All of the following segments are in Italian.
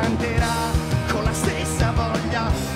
pianterà con la stessa voglia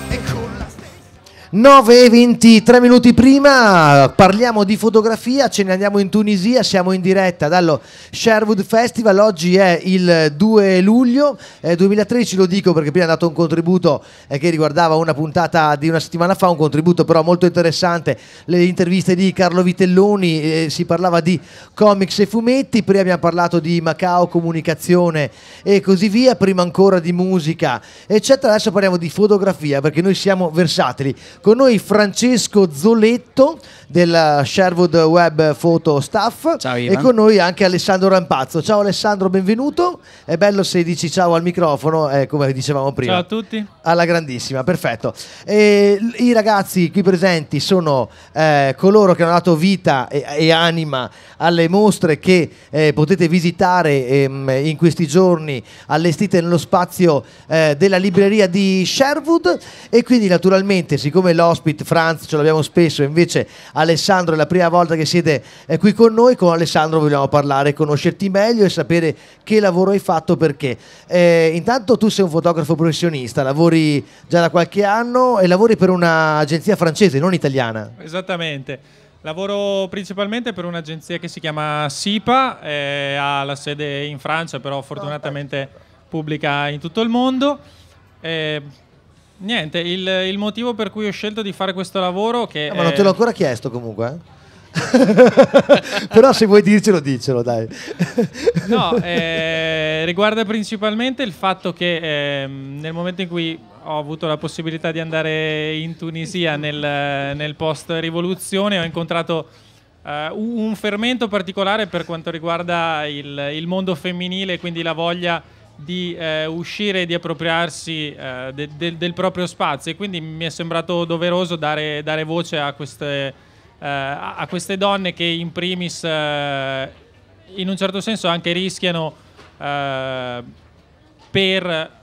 9 e 23 minuti prima parliamo di fotografia, ce ne andiamo in Tunisia, siamo in diretta dallo Sherwood Festival, oggi è il 2 luglio eh, 2013, lo dico perché prima è dato un contributo eh, che riguardava una puntata di una settimana fa, un contributo però molto interessante, le interviste di Carlo Vitelloni, eh, si parlava di comics e fumetti, prima abbiamo parlato di Macao, comunicazione e così via, prima ancora di musica eccetera, adesso parliamo di fotografia perché noi siamo versatili con noi Francesco Zoletto della Sherwood Web Photo Staff ciao, e con noi anche Alessandro Rampazzo. Ciao Alessandro, benvenuto. È bello se dici ciao al microfono, eh, come dicevamo prima. Ciao a tutti. Alla grandissima, perfetto. E, I ragazzi qui presenti sono eh, coloro che hanno dato vita e, e anima alle mostre che eh, potete visitare ehm, in questi giorni allestite nello spazio eh, della libreria di Sherwood e quindi naturalmente siccome siccome l'ospite Franz ce l'abbiamo spesso, invece Alessandro è la prima volta che siete eh, qui con noi, con Alessandro vogliamo parlare, conoscerti meglio e sapere che lavoro hai fatto perché. Eh, intanto tu sei un fotografo professionista, lavori già da qualche anno e lavori per un'agenzia francese, non italiana. Esattamente. Lavoro principalmente per un'agenzia che si chiama SIPA, eh, ha la sede in Francia, però fortunatamente pubblica in tutto il mondo. Eh, Niente, il, il, motivo per cui ho scelto di fare questo lavoro che... Ah, eh, è... Ma non te l'ho ancora chiesto comunque. Eh. Però se vuoi dircelo, dicelo, dai. no, eh, riguarda principalmente il fatto che eh, nel momento in cui ho avuto la possibilità di andare in Tunisia nel, nel post-rivoluzione ho incontrato eh, un fermento particolare per quanto riguarda il, il mondo femminile, quindi la voglia di eh, uscire e di appropriarsi eh, de, de, del proprio spazio e quindi mi è sembrato doveroso dare, dare voce a queste, eh, a queste, donne che in primis eh, in un certo senso anche rischiano eh, per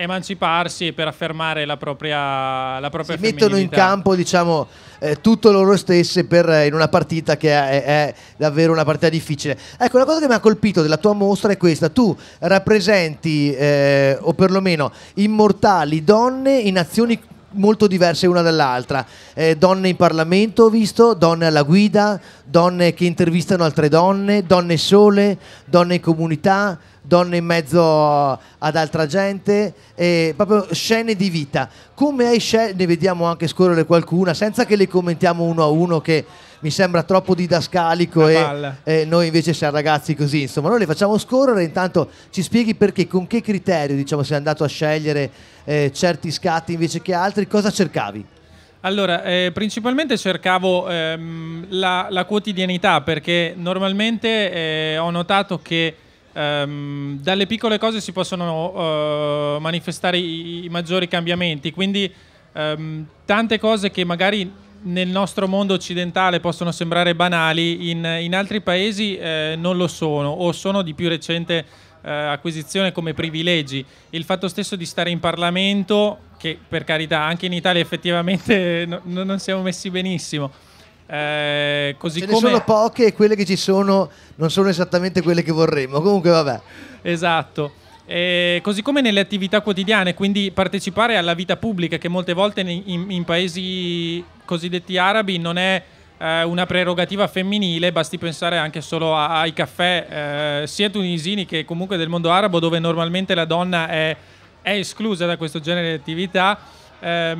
emanciparsi e per affermare la propria, la propria si mettono in campo diciamo eh, tutto loro stesse per, eh, in una partita che è, è, davvero una partita difficile ecco la cosa che mi ha colpito della tua mostra è questa tu rappresenti eh, o perlomeno immortali donne in azioni molto diverse una dall'altra. Eh, donne in Parlamento ho visto, donne alla guida, donne che intervistano altre donne, donne sole, donne in comunità, donne in mezzo ad altra gente, e proprio scene di vita. Come hai scelto, ne vediamo anche scorrere qualcuna, senza che le commentiamo uno a uno che mi sembra troppo didascalico e, e, noi invece siamo ragazzi così, insomma, noi le facciamo scorrere, intanto ci spieghi perché, con che criterio diciamo, sei andato a scegliere eh, certi scatti invece che altri, cosa cercavi? Allora, eh, principalmente cercavo ehm, la, la, quotidianità perché normalmente eh, ho notato che Um, dalle piccole cose si possono uh, manifestare i, i, maggiori cambiamenti, quindi um, tante cose che magari nel nostro mondo occidentale possono sembrare banali, in, in altri paesi eh, non lo sono o sono di più recente eh, acquisizione come privilegi. Il fatto stesso di stare in Parlamento, che per carità anche in Italia effettivamente no, non siamo messi benissimo, eh, così Ce come... ne sono poche e quelle che ci sono non sono esattamente quelle che vorremmo. Comunque, vabbè. Esatto. Eh, così come nelle attività quotidiane, quindi partecipare alla vita pubblica, che molte volte in, in, paesi cosiddetti arabi non è eh, una prerogativa femminile, basti pensare anche solo a, ai caffè, eh, sia tunisini che comunque del mondo arabo, dove normalmente la donna è, è esclusa da questo genere di attività. Eh,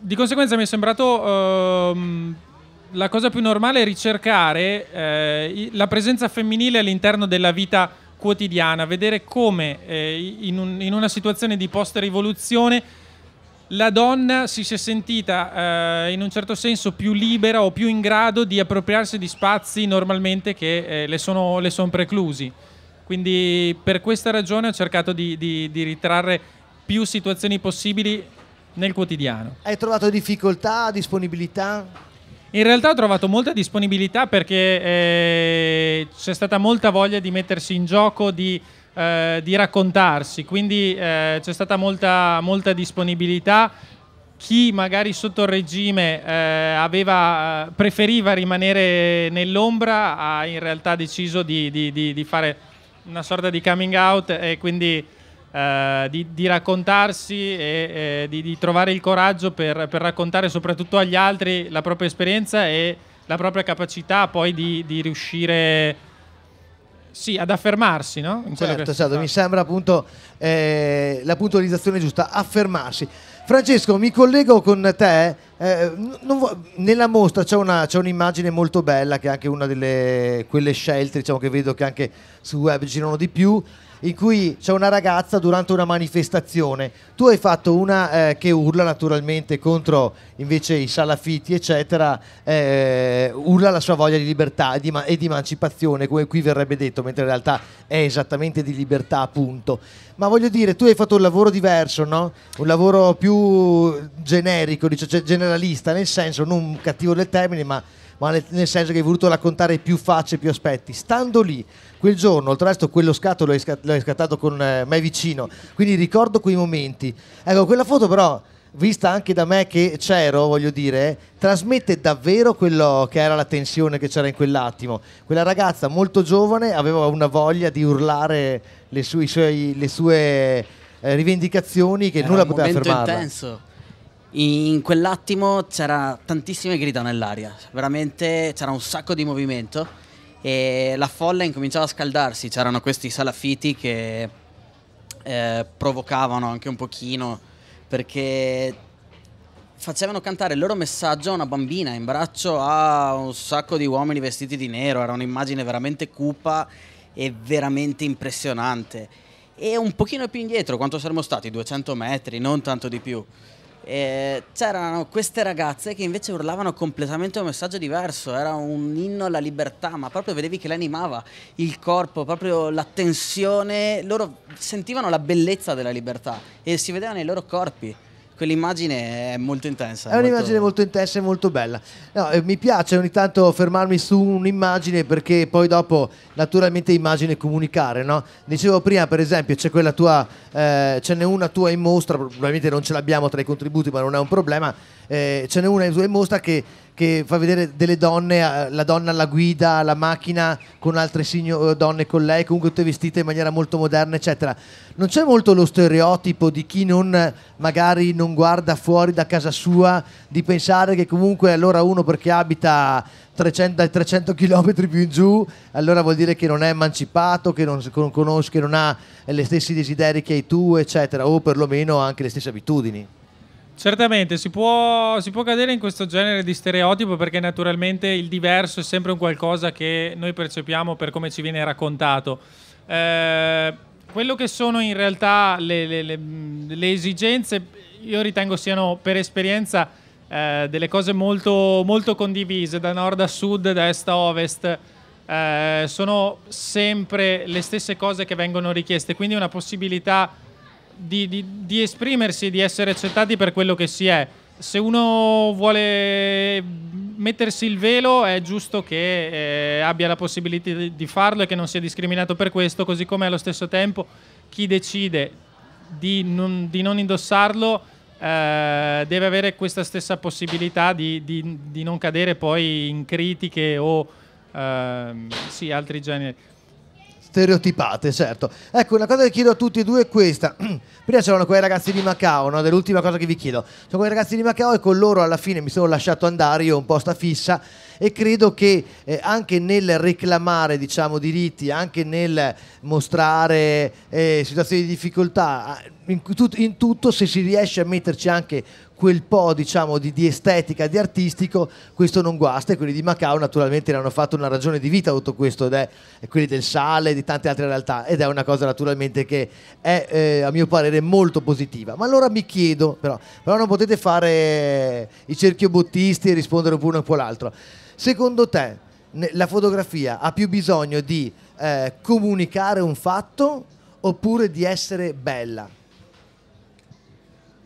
di conseguenza mi è sembrato ehm, la cosa più normale ricercare eh, la presenza femminile all'interno della vita quotidiana, vedere come eh, in, un, in, una situazione di post-rivoluzione la donna si sia sentita eh, in un certo senso più libera o più in grado di appropriarsi di spazi normalmente che eh, le sono, le, sono, preclusi. Quindi per questa ragione ho cercato di, di, di ritrarre più situazioni possibili nel quotidiano. Hai trovato difficoltà, disponibilità? In realtà ho trovato molta disponibilità perché eh, c'è stata molta voglia di mettersi in gioco, di, eh, di raccontarsi, quindi eh, c'è stata molta, molta, disponibilità. Chi magari sotto il regime eh, aveva, eh, preferiva rimanere nell'ombra ha in realtà deciso di, di, di, fare una sorta di coming out e quindi eh, di, di, raccontarsi e eh, di, di, trovare il coraggio per, per, raccontare soprattutto agli altri la propria esperienza e la propria capacità poi di, di riuscire sì, ad affermarsi, no? In certo, certo. mi sembra appunto eh, la puntualizzazione giusta, affermarsi. Francesco, mi collego con te eh, vo- nella mostra c'è, una, c'è, un'immagine molto bella che è anche una delle quelle scelte diciamo, che vedo che anche sul web girano di più in cui c'è una ragazza durante una manifestazione tu hai fatto una eh, che urla naturalmente contro invece i salafiti eccetera eh, urla la sua voglia di libertà e di, e di emancipazione come qui verrebbe detto mentre in realtà è esattamente di libertà appunto ma voglio dire tu hai fatto un lavoro diverso no? un lavoro più generico dice, cioè, nella lista, nel senso, non cattivo del termine, ma, ma nel, nel, senso che hai voluto raccontare più facce, più aspetti. Stando lì, quel giorno, oltre resto quello scatto l'hai, scattato con eh, me vicino, quindi ricordo quei momenti. Ecco, quella foto però vista anche da me che c'ero, voglio dire, trasmette davvero quello che era la tensione che c'era in quell'attimo. Quella ragazza molto giovane aveva una voglia di urlare le sue, le sue eh, rivendicazioni che era nulla poteva fermare. Era intenso. In quell'attimo c'era tantissime grida nell'aria, veramente c'era un sacco di movimento e la folla incominciava a scaldarsi, c'erano questi salafiti che eh, provocavano anche un pochino perché facevano cantare il loro messaggio a una bambina in braccio a un sacco di uomini vestiti di nero, era un'immagine veramente cupa e veramente impressionante. E un pochino più indietro, quanto saremmo stati? 200 metri, non tanto di più eh, c'erano queste ragazze che invece urlavano completamente un messaggio diverso, era un inno alla libertà, ma proprio vedevi che le animava il corpo, proprio la tensione, loro sentivano la bellezza della libertà e si vedeva nei loro corpi quell'immagine è molto intensa. È molto... un'immagine molto intensa e molto bella. No, eh, mi piace ogni tanto fermarmi su un'immagine perché poi dopo naturalmente immagine comunicare, no? Dicevo prima per esempio c'è quella tua, eh, ce n'è una tua in mostra, probabilmente non ce l'abbiamo tra i contributi ma non è un problema, eh, ce n'è una in mostra che che fa vedere delle donne, eh, la donna alla guida, alla macchina con altre signor- eh, donne con lei, comunque tutte vestite in maniera molto moderna, eccetera. Non c'è molto lo stereotipo di chi non magari non guarda fuori da casa sua, di pensare che comunque allora uno perché abita 300, 300 km più in giù, allora vuol dire che non è emancipato, che non, conosce, che non ha le stessi desideri che hai tu, eccetera, o perlomeno anche le stesse abitudini. Certamente, si può, si può, cadere in questo genere di stereotipo perché naturalmente il diverso è sempre un qualcosa che noi percepiamo per come ci viene raccontato. Eh, quello che sono in realtà le, le, le, le esigenze, io ritengo siano per esperienza eh, delle cose molto, molto, condivise, da nord a sud, da est a ovest. Eh, sono sempre le stesse cose che vengono richieste, quindi una possibilità di, di, di esprimersi, di essere accettati per quello che si è. Se uno vuole mettersi il velo è giusto che eh, abbia la possibilità di farlo e che non sia discriminato per questo, così come allo stesso tempo chi decide di non, di non indossarlo eh, deve avere questa stessa possibilità di, di, di, non cadere poi in critiche o eh, sì, altri generi stereotipate, certo. Ecco, una cosa che chiedo a tutti e due è questa. Prima c'erano quei ragazzi di Macao, no? Dell'ultima cosa che vi chiedo. Sono cioè, quei ragazzi di Macao e con loro alla fine mi sono lasciato andare, io ho un posta fissa e credo che eh, anche nel reclamare, diciamo, diritti, anche nel mostrare eh, situazioni di difficoltà, in tutto, in tutto se si riesce a metterci anche quel po' diciamo, di, di, estetica, di artistico, questo non guasta e quelli di Macao naturalmente ne hanno fatto una ragione di vita tutto questo ed è quelli del sale e di tante altre realtà ed è una cosa naturalmente che è eh, a mio parere molto positiva. Ma allora mi chiedo però, però non potete fare eh, i cerchiobottisti e rispondere pure un po' l'altro. Secondo te la fotografia ha più bisogno di eh, comunicare un fatto oppure di essere bella?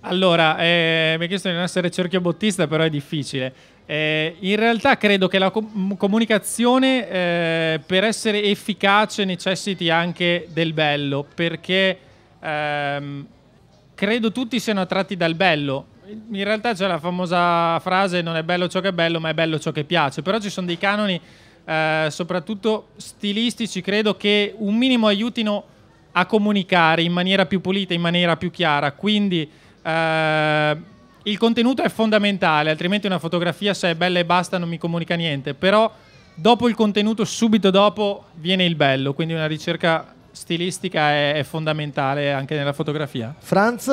Allora, eh, mi hai chiesto di non essere cerchio bottista, però è difficile. Eh, in realtà credo che la com- mm, comunicazione eh, per essere efficace necessiti anche del bello, perché ehm, credo tutti siano attratti dal bello. In realtà c'è la famosa frase non è bello ciò che è bello, ma è bello ciò che piace, però ci sono dei canoni, eh, soprattutto stilistici, credo che un minimo aiutino a comunicare in maniera più pulita, in maniera più chiara. Quindi eh, il contenuto è fondamentale, altrimenti una fotografia se è bella e basta non mi comunica niente, però dopo il contenuto, subito dopo, viene il bello, quindi una ricerca stilistica è, è fondamentale anche nella fotografia. Franz?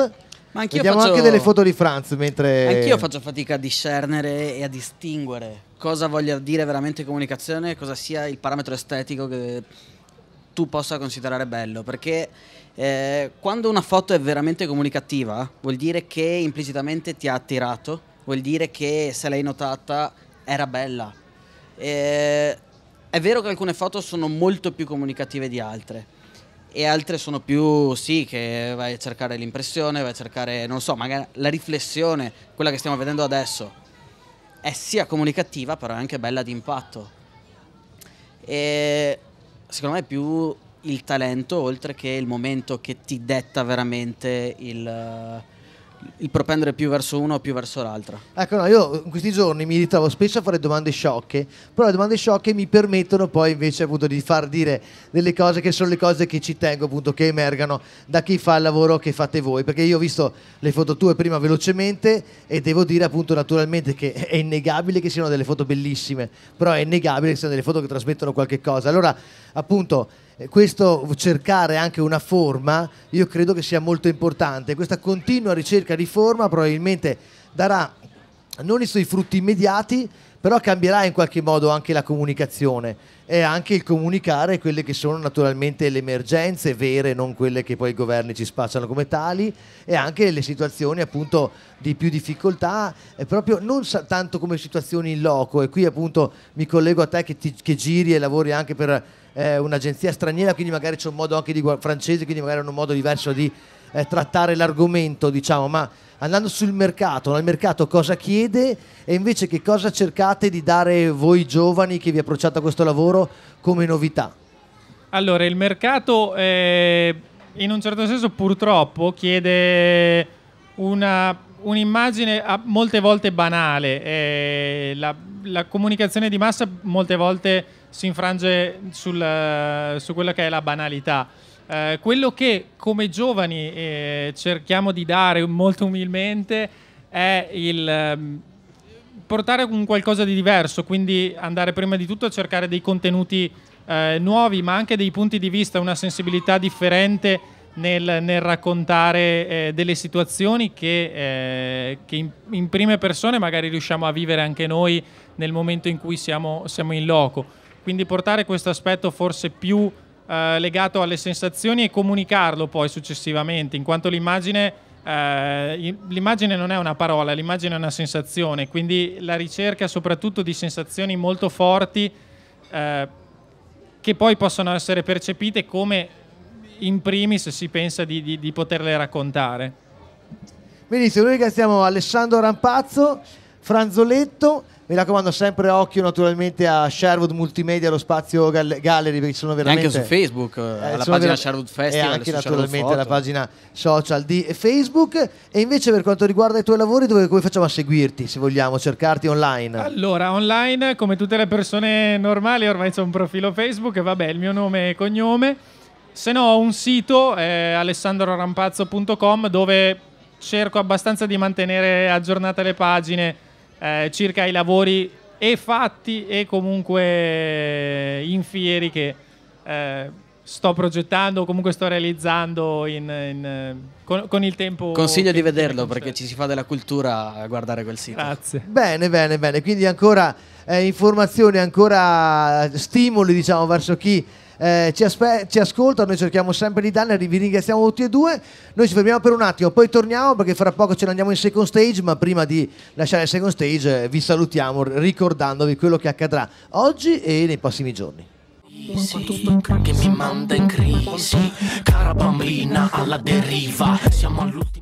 Ma anch'io Vediamo faccio... anche delle foto di Franz mentre... Anch'io faccio fatica a discernere e a distinguere cosa voglia dire veramente comunicazione e cosa sia il parametro estetico che tu possa considerare bello, perché eh, quando una foto è veramente comunicativa vuol dire che implicitamente ti ha attirato, vuol dire che se l'hai notata era bella. Eh, è vero che alcune foto sono molto più comunicative di altre e altre sono più sì che vai a cercare l'impressione, vai a cercare, non so, magari la riflessione, quella che stiamo vedendo adesso. È sia comunicativa però è anche bella di impatto. E secondo me è più il talento oltre che il momento che ti detta veramente il il propendere più verso uno o più verso l'altra. Ecco, no, io in questi giorni mi ritrovo spesso a fare domande sciocche, però le domande sciocche mi permettono poi invece appunto di far dire delle cose che sono le cose che ci tengo appunto che emergano da chi fa il lavoro che fate voi, perché io ho visto le foto tue prima velocemente e devo dire appunto naturalmente che è innegabile che siano delle foto bellissime, però è innegabile che siano delle foto che trasmettono qualche cosa. Allora, appunto questo cercare anche una forma io credo che sia molto importante. Questa continua ricerca di forma probabilmente darà non i suoi frutti immediati però cambierà in qualche modo anche la comunicazione e anche il comunicare quelle che sono naturalmente le emergenze vere, non quelle che poi i governi ci spacciano come tali e anche le situazioni appunto di più difficoltà, proprio non tanto come situazioni in loco e qui appunto mi collego a te che, ti, che giri e lavori anche per eh, un'agenzia straniera, quindi magari c'è un modo anche di francese, quindi magari è un modo diverso di eh, trattare l'argomento, diciamo, ma andando sul mercato, nel mercato cosa chiede e invece che cosa cercate di dare voi giovani che vi approcciate a questo lavoro come novità? Allora, il mercato eh, in un certo senso purtroppo chiede una, un'immagine ah, molte volte banale, eh, la, la, comunicazione di massa molte volte si infrange sul, su quella che è la banalità. Eh, quello che come giovani eh, cerchiamo di dare molto umilmente è il eh, portare un qualcosa di diverso, quindi andare prima di tutto a cercare dei contenuti eh, nuovi, ma anche dei punti di vista, una sensibilità differente nel, nel raccontare eh, delle situazioni che, che in, in, prime persone magari riusciamo a vivere anche noi nel momento in cui siamo, siamo in loco. Quindi portare questo aspetto forse più eh, legato alle sensazioni e comunicarlo poi successivamente, in quanto l'immagine... Eh, l'immagine non è una parola, l'immagine è una sensazione, quindi la ricerca soprattutto di sensazioni molto forti eh, che poi possono essere percepite come in primis si pensa di, di, di poterle raccontare. Benissimo, noi ringraziamo Alessandro Rampazzo, Franzoletto. Mi raccomando, sempre occhio naturalmente a Sherwood Multimedia, lo spazio gal- gallery, perché sono veramente. E anche su Facebook, eh, la pagina vera- Sherwood Festival. E anche naturalmente la pagina social di Facebook. E invece, per quanto riguarda i tuoi lavori, dove, come facciamo a seguirti se vogliamo, cercarti online? Allora, online, come tutte le persone normali, ormai c'è un profilo Facebook, e vabbè, il mio nome e cognome. Se no, ho un sito, eh, alessandrorampazzo.com, dove cerco abbastanza di mantenere aggiornate le pagine eh, circa i lavori e fatti e comunque in fieri che eh, sto progettando o comunque sto realizzando in, in, eh, con, con, il tempo. Consiglio di vederlo perché ci si fa della cultura a guardare quel sito. Grazie. Bene, bene, bene. Quindi ancora eh, informazioni, ancora stimoli diciamo verso chi eh, ci, aspe- ci ascolta, noi cerchiamo sempre di darne, vi ringraziamo tutti e due, noi ci fermiamo per un attimo, poi torniamo perché fra poco ce ne andiamo in second stage, ma prima di lasciare il second stage eh, vi salutiamo ricordandovi quello che accadrà oggi e nei prossimi giorni. Che mi manda in crisi, cara bambina alla deriva, siamo all'ultimo.